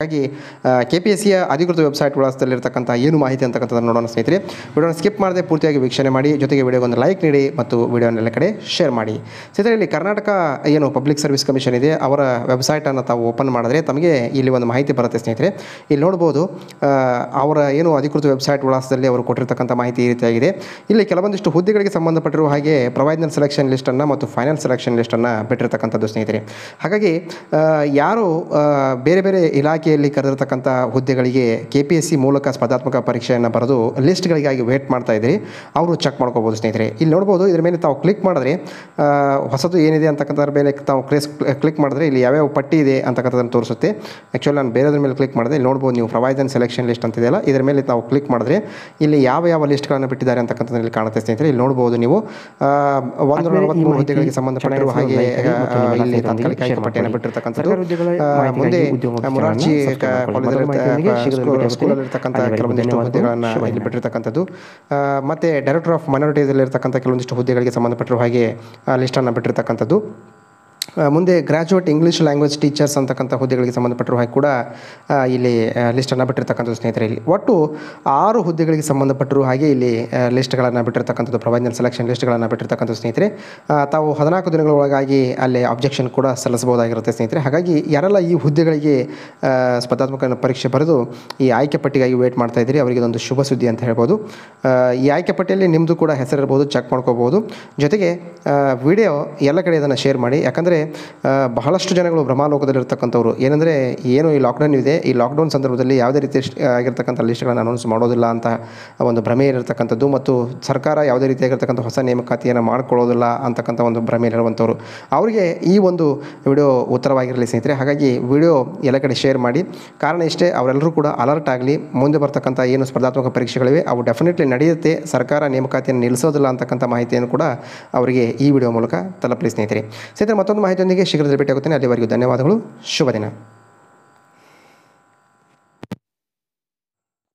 ಹಾಗಾಗಿ K P S ಸಿಯ ಅಧಿಕೃತ ವೆಬ್ಸೈಟ್ ವಿಳಾಸದಲ್ಲಿರ್ತಕ್ಕಂಥ ಏನು ಮಾಹಿತಿ ಅಂತಕ್ಕಂಥದ್ದು ನೋಡೋಣ ಸ್ನೇಹಿತರೆ ವಿಡಿಯೋನ ಸ್ಕಿಪ್ ಮಾಡದೆ ಪೂರ್ತಿಯಾಗಿ ವೀಕ್ಷಣೆ ಮಾಡಿ ಜೊತೆಗೆ ಒಂದು ಲೈಕ್ ನೀಡಿ ಮತ್ತು ಎಲ್ಲ ಕಡೆ ಶೇರ್ ಮಾಡಿ ಸ್ನೇಹಿತರೆ ಇಲ್ಲಿ ಕರ್ನಾಟಕ ಏನು ಪಬ್ಲಿಕ್ ಸರ್ವಿಸ್ ಕಮಿಷನ್ ಇದೆ ಅವರ ವೆಬ್ಸೈಟನ್ನು ತಾವು ಓಪನ್ ಮಾಡಿದ್ರೆ ತಮಗೆ ಇಲ್ಲಿ ಒಂದು ಮಾಹಿತಿ ಬರುತ್ತೆ ಸ್ನೇಹಿತರೆ ಇಲ್ಲಿ ನೋಡ್ಬೋದು ಅವರ ಏನು ಅಧಿಕೃತ ವೆಬ್ಸೈಟ್ ವಿಳಾಸದಲ್ಲಿ ಅವರು ಕೊಟ್ಟಿರ್ತಕ್ಕಂಥ ಮಾಹಿತಿ ಈ ರೀತಿಯಾಗಿದೆ ಇಲ್ಲಿ ಕೆಲವೊಂದಿಷ್ಟು ಹುದ್ದೆಗಳಿಗೆ ಸಂಬಂಧಪಟ್ಟಿರುವ ಹಾಗೆ ಪ್ರೊವೈಜ್ನಲ್ ಸೆಲೆಕ್ಷನ್ ಲಿಸ್ಟನ್ನು ಮತ್ತು ಫೈನಲ್ ಸೆಲೆಕ್ಷನ್ ಲಿಸ್ಟನ್ನು ಬಿಟ್ಟಿರ್ತಕ್ಕಂಥದ್ದು ಸ್ನೇಹಿತರೆ ಹಾಗಾಗಿ ಯಾರು ಬೇರೆ ಬೇರೆ ಇಲಾಖೆ ಇಲಾಖೆಯಲ್ಲಿ ಕರೆದಿರತಕ್ಕಂಥ ಹುದ್ದೆಗಳಿಗೆ ಕೆ ಪಿ ಎಸ್ ಸಿ ಮೂಲಕ ಸ್ಪರ್ಧಾತ್ಮಕ ಪರೀಕ್ಷೆಯನ್ನು ಬರೆದು ಲಿಸ್ಟ್ಗಳಿಗಾಗಿ ವೇಟ್ ಮಾಡ್ತಾ ಇದ್ದೀರಿ ಅವರು ಚೆಕ್ ಮಾಡ್ಕೋಬೋದು ಸ್ನೇಹಿತರೆ ಇಲ್ಲಿ ನೋಡ್ಬೋದು ಇದ್ರ ಮೇಲೆ ತಾವು ಕ್ಲಿಕ್ ಮಾಡಿದ್ರೆ ಹೊಸದು ಏನಿದೆ ಅಂತಕ್ಕಂಥದ್ರ ಮೇಲೆ ತಾವು ಕ್ಲಿಕ್ ಮಾಡಿದ್ರೆ ಇಲ್ಲಿ ಯಾವ್ಯಾವ ಪಟ್ಟಿ ಇದೆ ಅಂತಕ್ಕಂಥದ್ದನ್ನು ತೋರಿಸುತ್ತೆ ಆ್ಯಕ್ಚುಲಿ ನಾನು ಬೇರೆದ್ರ ಮೇಲೆ ಕ್ಲಿಕ್ ಮಾಡಿದ್ರೆ ಇಲ್ಲಿ ನೋಡ್ಬೋದು ನೀವು ಪ್ರೊವೈಸ್ ಆ್ಯಂಡ್ ಸೆಲೆಕ್ಷನ್ ಲಿಸ್ಟ್ ಅಂತಿದೆಯಲ್ಲ ಇದರ ಮೇಲೆ ತಾವು ಕ್ಲಿಕ್ ಮಾಡಿದ್ರೆ ಇಲ್ಲಿ ಯಾವ ಯಾವ ಲಿಸ್ಟ್ಗಳನ್ನು ಬಿಟ್ಟಿದ್ದಾರೆ ಇಲ್ಲಿ ಕಾಣುತ್ತೆ ಸ್ನೇಹಿತರೆ ಇಲ್ಲಿ ನೋಡ್ಬೋದು ನೀವು ಒಂದು ನಲವತ್ತ್ಮೂರು ಹುದ್ದೆಗಳಿಗೆ ಸಂಬಂಧಪಟ್ಟಿರುವ ಹಾಗೆ ಇಲ್ಲಿ ತಾತ್ಕಾಲಿಕ ಪಟ್ಟಿಯನ್ನು ಬಿಟ್ಟಿರ್ತಕ್ಕಂಥದ್ದು ಮುಂದೆ ಮುರಾರ್ಜಿ ಕೆಲವೊಂದಿಷ್ಟು ಹುದ್ದೆಗಳನ್ನ ಇಲ್ಲಿ ಬಿಟ್ಟಿರ್ತಕ್ಕಂಥದ್ದು ಮತ್ತು ಡೈರೆಕ್ಟರ್ ಆಫ್ ಮೈನಾರಿಟೀಸಲ್ಲಿರ್ತಕ್ಕಂಥ ಕೆಲವೊಂದಿಷ್ಟು ಹುದ್ದೆಗಳಿಗೆ ಸಂಬಂಧಪಟ್ಟಿರುವ ಹಾಗೆ ಲಿಸ್ಟನ್ನು ಬಿಟ್ಟಿರ್ತಕ್ಕಂಥದ್ದು ಮುಂದೆ ಗ್ರ್ಯಾಜುಯೇಟ್ ಇಂಗ್ಲೀಷ್ ಲ್ಯಾಂಗ್ವೇಜ್ ಟೀಚರ್ಸ್ ಅಂತಕ್ಕಂಥ ಹುದ್ದೆಗಳಿಗೆ ಸಂಬಂಧಪಟ್ಟರು ಹಾಗೆ ಕೂಡ ಇಲ್ಲಿ ಲಿಸ್ಟನ್ನು ಬಿಟ್ಟಿರ್ತಕ್ಕಂಥದ್ದು ಸ್ನೇಹಿತರೆ ಇಲ್ಲಿ ಒಟ್ಟು ಆರು ಹುದ್ದೆಗಳಿಗೆ ಸಂಬಂಧಪಟ್ಟರು ಹಾಗೆ ಇಲ್ಲಿ ಲಿಸ್ಟ್ಗಳನ್ನು ಬಿಟ್ಟಿರ್ತಕ್ಕಂಥದ್ದು ಪ್ರೊವೈಜನ್ ಸೆಲೆಕ್ಷನ್ ಲಿಸ್ಟ್ಗಳನ್ನು ಬಿಟ್ಟಿರ್ತಕ್ಕಂಥ ಸ್ನೇಹಿತರೆ ತಾವು ಹದಿನಾಲ್ಕು ದಿನಗಳ ಒಳಗಾಗಿ ಅಲ್ಲಿ ಅಬ್ಜೆಕ್ಷನ್ ಕೂಡ ಸಲ್ಲಿಸಬಹುದಾಗಿರುತ್ತೆ ಸ್ನೇಹಿತರೆ ಹಾಗಾಗಿ ಯಾರೆಲ್ಲ ಈ ಹುದ್ದೆಗಳಿಗೆ ಸ್ಪರ್ಧಾತ್ಮಕ ಪರೀಕ್ಷೆ ಬರೆದು ಈ ಆಯ್ಕೆ ಪಟ್ಟಿಗಾಗಿ ವೇಟ್ ಮಾಡ್ತಾ ಇದ್ದೀರಿ ಅವರಿಗೆ ಒಂದು ಶುಭ ಸುದ್ದಿ ಅಂತ ಹೇಳ್ಬೋದು ಈ ಆಯ್ಕೆ ಪಟ್ಟಿಯಲ್ಲಿ ನಿಮ್ಮದು ಕೂಡ ಹೆಸರಿರ್ಬೋದು ಚೆಕ್ ಮಾಡ್ಕೋಬೋದು ಜೊತೆಗೆ ವಿಡಿಯೋ ಎಲ್ಲ ಕಡೆ ಇದನ್ನು ಶೇರ್ ಮಾಡಿ ಯಾಕಂದರೆ ಬಹಳಷ್ಟು ಜನಗಳು ಭ್ರಮಾಲೋಕದಲ್ಲಿರ್ತಕ್ಕಂಥವ್ರು ಏನಂದರೆ ಏನು ಈ ಲಾಕ್ಡೌನ್ ಇದೆ ಈ ಲಾಕ್ಡೌನ್ ಸಂದರ್ಭದಲ್ಲಿ ಯಾವುದೇ ರೀತಿ ಆಗಿರ್ತಕ್ಕಂಥ ಲಿಸ್ಟ್ಗಳನ್ನು ಅನೌನ್ಸ್ ಮಾಡೋದಿಲ್ಲ ಅಂತ ಒಂದು ಭ್ರಮೆಯಲ್ಲಿರ್ತಕ್ಕಂಥದ್ದು ಮತ್ತು ಸರ್ಕಾರ ಯಾವುದೇ ರೀತಿಯಾಗಿರ್ತಕ್ಕಂಥ ಹೊಸ ನೇಮಕಾತಿಯನ್ನು ಮಾಡಿಕೊಳ್ಳೋದಿಲ್ಲ ಅಂತಕ್ಕಂಥ ಒಂದು ಭ್ರಮೆಯಲ್ಲಿರುವಂಥವ್ರು ಅವರಿಗೆ ಈ ಒಂದು ವಿಡಿಯೋ ಉತ್ತರವಾಗಿರಲಿ ಸ್ನೇಹಿತರೆ ಹಾಗಾಗಿ ವಿಡಿಯೋ ಎಲ್ಲ ಕಡೆ ಶೇರ್ ಮಾಡಿ ಕಾರಣ ಇಷ್ಟೇ ಅವರೆಲ್ಲರೂ ಕೂಡ ಅಲರ್ಟ್ ಆಗಲಿ ಮುಂದೆ ಬರ್ತಕ್ಕಂಥ ಏನು ಸ್ಪರ್ಧಾತ್ಮಕ ಪರೀಕ್ಷೆಗಳಿವೆ ಅವು ಡೆಫಿನೆಟ್ಲಿ ನಡೆಯುತ್ತೆ ಸರ್ಕಾರ ನೇಮಕಾತಿಯನ್ನು ನಿಲ್ಲಿಸೋದಿಲ್ಲ ಅಂತಕ್ಕಂಥ ಮಾಹಿತಿಯನ್ನು ಕೂಡ ಅವರಿಗೆ ಈ ವಿಡಿಯೋ ಮೂಲಕ ತಲುಪಲಿ ಸ್ನೇಹಿತರೆ ಸ್ನೇಹಿತರೆ ಮತ್ತೊಂದು ಮಾಹಿತಿಯೊಂದಿಗೆ ಶೀಘ್ರದಲ್ಲಿ ಭೇಟಿಯಾಗುತ್ತೇನೆ ಅಲ್ಲಿವರೆಗೂ ಧನ್ಯವಾದಗಳು ಶುಭ ದಿನ